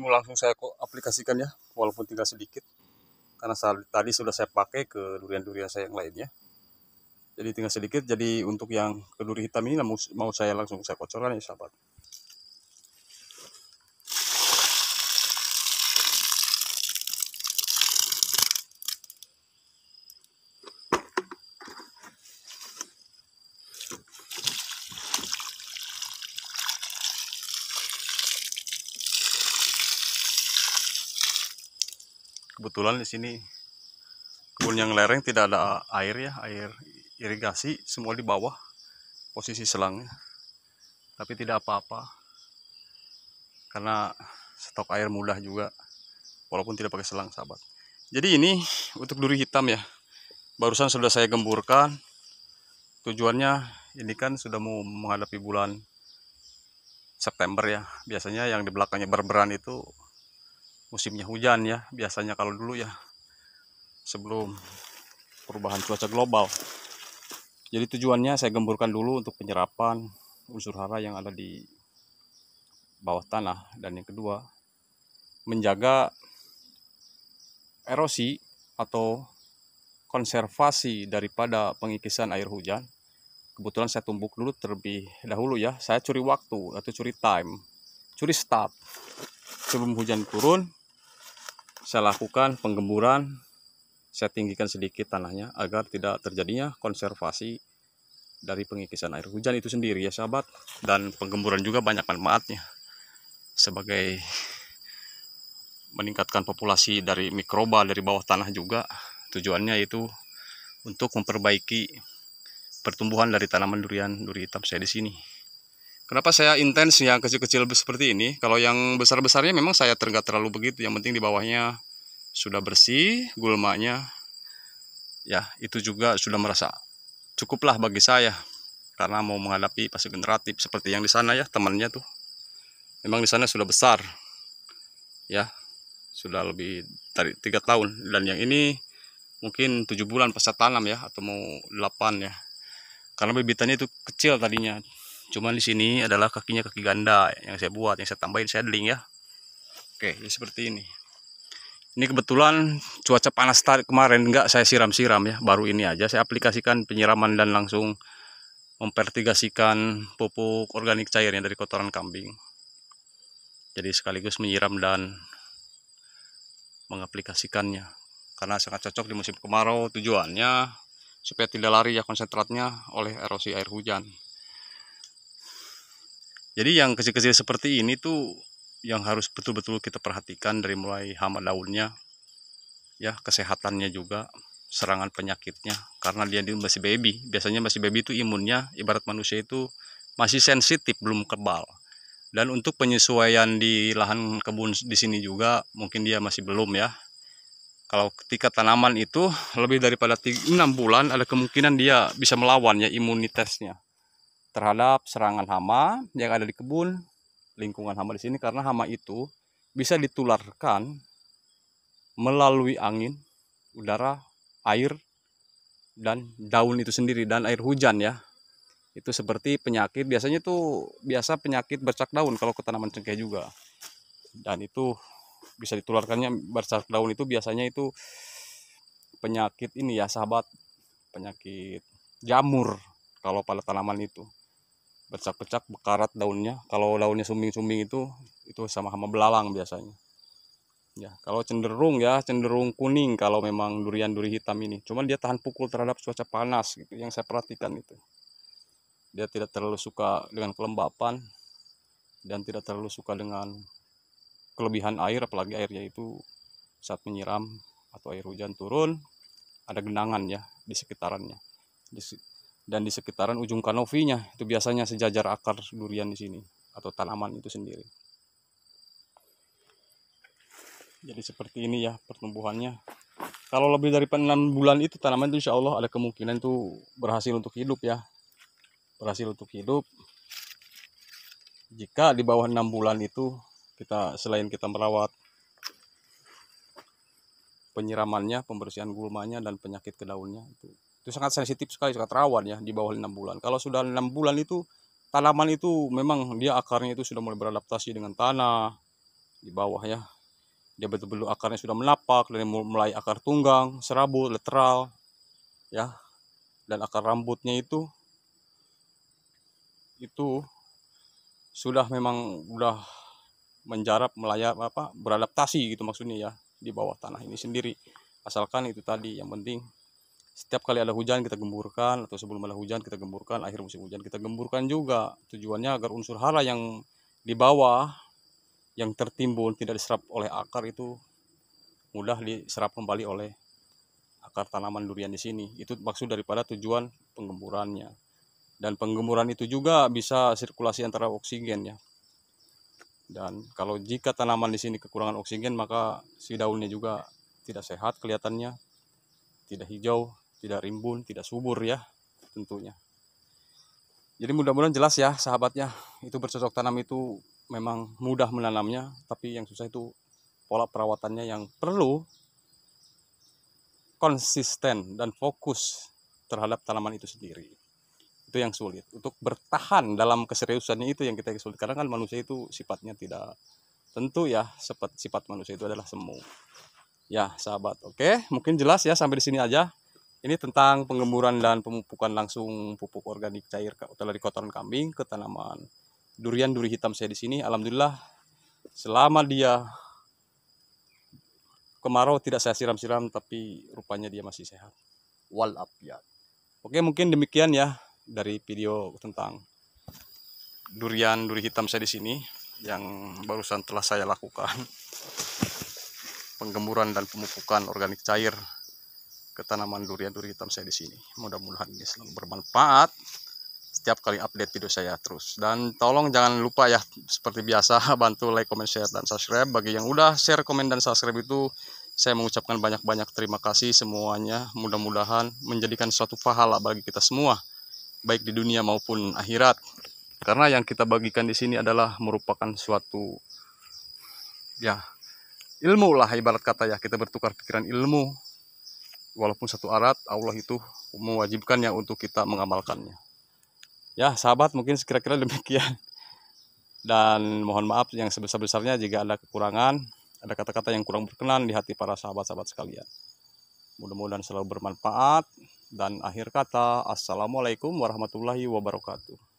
mau langsung saya kok aplikasikan ya walaupun tinggal sedikit karena tadi sudah saya pakai ke durian-durian saya yang lainnya jadi tinggal sedikit jadi untuk yang keduri hitam ini mau saya langsung saya kocorkan ya sahabat kebetulan di sini kebun yang lereng tidak ada air ya air irigasi semua di bawah posisi selangnya tapi tidak apa-apa karena stok air mudah juga walaupun tidak pakai selang sahabat jadi ini untuk duri hitam ya barusan sudah saya gemburkan tujuannya ini kan sudah mau menghadapi bulan September ya biasanya yang di belakangnya berberan itu musimnya hujan ya biasanya kalau dulu ya sebelum perubahan cuaca global jadi tujuannya saya gemburkan dulu untuk penyerapan unsur hara yang ada di bawah tanah dan yang kedua menjaga erosi atau konservasi daripada pengikisan air hujan kebetulan saya tumbuk dulu terlebih dahulu ya saya curi waktu atau curi time curi start sebelum hujan turun saya lakukan penggemburan saya tinggikan sedikit tanahnya agar tidak terjadinya konservasi dari pengikisan air hujan itu sendiri ya sahabat dan penggemburan juga banyak manfaatnya sebagai meningkatkan populasi dari mikroba dari bawah tanah juga tujuannya itu untuk memperbaiki pertumbuhan dari tanaman durian duri hitam saya di sini Kenapa saya intens yang kecil-kecil seperti ini? Kalau yang besar-besarnya memang saya tergak terlalu begitu. Yang penting di bawahnya sudah bersih, gulmanya ya itu juga sudah merasa cukuplah bagi saya karena mau menghadapi pasir generatif seperti yang di sana ya temannya tuh. Memang di sana sudah besar ya sudah lebih dari tiga tahun dan yang ini mungkin tujuh bulan pasca tanam ya atau mau delapan ya karena bibitannya itu kecil tadinya Cuman di sini adalah kakinya kaki ganda yang saya buat, yang saya tambahin saddling ya. Oke, ini seperti ini. Ini kebetulan cuaca panas tarik kemarin nggak saya siram-siram ya, baru ini aja saya aplikasikan penyiraman dan langsung mempertigasikan pupuk organik cairnya dari kotoran kambing. Jadi sekaligus menyiram dan mengaplikasikannya. Karena sangat cocok di musim kemarau tujuannya supaya tidak lari ya konsentratnya oleh erosi air hujan jadi yang kecil-kecil seperti ini tuh yang harus betul-betul kita perhatikan dari mulai hama daunnya ya kesehatannya juga serangan penyakitnya karena dia masih baby biasanya masih baby itu imunnya ibarat manusia itu masih sensitif belum kebal dan untuk penyesuaian di lahan kebun di sini juga mungkin dia masih belum ya kalau ketika tanaman itu lebih daripada 6 bulan ada kemungkinan dia bisa melawan ya imunitasnya terhadap serangan hama yang ada di kebun lingkungan hama di sini karena hama itu bisa ditularkan melalui angin, udara, air dan daun itu sendiri dan air hujan ya. Itu seperti penyakit biasanya itu biasa penyakit bercak daun kalau ke tanaman cengkeh juga. Dan itu bisa ditularkannya bercak daun itu biasanya itu penyakit ini ya sahabat penyakit jamur kalau pada tanaman itu bercak-bercak bekarat daunnya kalau daunnya sumbing-sumbing itu itu sama-sama belalang biasanya ya kalau cenderung ya cenderung kuning kalau memang durian duri hitam ini cuman dia tahan pukul terhadap cuaca panas gitu yang saya perhatikan itu dia tidak terlalu suka dengan kelembapan dan tidak terlalu suka dengan kelebihan air apalagi airnya itu saat menyiram atau air hujan turun ada genangan ya di sekitarannya dan di sekitaran ujung kanopinya itu biasanya sejajar akar durian di sini atau tanaman itu sendiri. Jadi seperti ini ya pertumbuhannya. Kalau lebih dari 6 bulan itu tanaman itu insya Allah ada kemungkinan itu berhasil untuk hidup ya. Berhasil untuk hidup. Jika di bawah 6 bulan itu kita selain kita merawat penyiramannya, pembersihan gulmanya dan penyakit ke daunnya itu itu sangat sensitif sekali sangat rawan ya di bawah enam bulan kalau sudah enam bulan itu tanaman itu memang dia akarnya itu sudah mulai beradaptasi dengan tanah di bawah ya dia betul-betul akarnya sudah menapak dari mulai akar tunggang serabut lateral ya dan akar rambutnya itu itu sudah memang udah menjarap melayap apa beradaptasi gitu maksudnya ya di bawah tanah ini sendiri asalkan itu tadi yang penting setiap kali ada hujan kita gemburkan atau sebelum ada hujan kita gemburkan akhir musim hujan kita gemburkan juga tujuannya agar unsur hara yang di bawah yang tertimbun tidak diserap oleh akar itu mudah diserap kembali oleh akar tanaman durian di sini itu maksud daripada tujuan penggemburannya dan penggemburan itu juga bisa sirkulasi antara oksigen ya dan kalau jika tanaman di sini kekurangan oksigen maka si daunnya juga tidak sehat kelihatannya tidak hijau tidak rimbun, tidak subur ya tentunya. Jadi mudah-mudahan jelas ya sahabatnya itu bercocok tanam itu memang mudah menanamnya, tapi yang susah itu pola perawatannya yang perlu konsisten dan fokus terhadap tanaman itu sendiri. Itu yang sulit. Untuk bertahan dalam keseriusannya itu yang kita sulit. Karena kan manusia itu sifatnya tidak tentu ya, sifat, sifat manusia itu adalah semu. Ya, sahabat. Oke, mungkin jelas ya sampai di sini aja. Ini tentang pengemburan dan pemupukan langsung pupuk organik cair dari kotoran kambing ke tanaman. Durian duri hitam saya di sini, alhamdulillah selama dia kemarau tidak saya siram-siram tapi rupanya dia masih sehat. up ya. Oke, mungkin demikian ya dari video tentang durian duri hitam saya di sini yang barusan telah saya lakukan penggemburan dan pemupukan organik cair ke tanaman durian-duri hitam saya di sini. Mudah-mudahan ini selalu bermanfaat. Setiap kali update video saya terus. Dan tolong jangan lupa ya, seperti biasa, bantu like, comment, share, dan subscribe. Bagi yang udah share, komen, dan subscribe itu, saya mengucapkan banyak-banyak terima kasih semuanya. Mudah-mudahan menjadikan suatu pahala bagi kita semua, baik di dunia maupun akhirat. Karena yang kita bagikan di sini adalah merupakan suatu ya ilmu lah ibarat kata ya kita bertukar pikiran ilmu walaupun satu arat Allah itu mewajibkannya untuk kita mengamalkannya ya sahabat mungkin sekira-kira demikian dan mohon maaf yang sebesar-besarnya jika ada kekurangan ada kata-kata yang kurang berkenan di hati para sahabat-sahabat sekalian mudah-mudahan selalu bermanfaat dan akhir kata assalamualaikum warahmatullahi wabarakatuh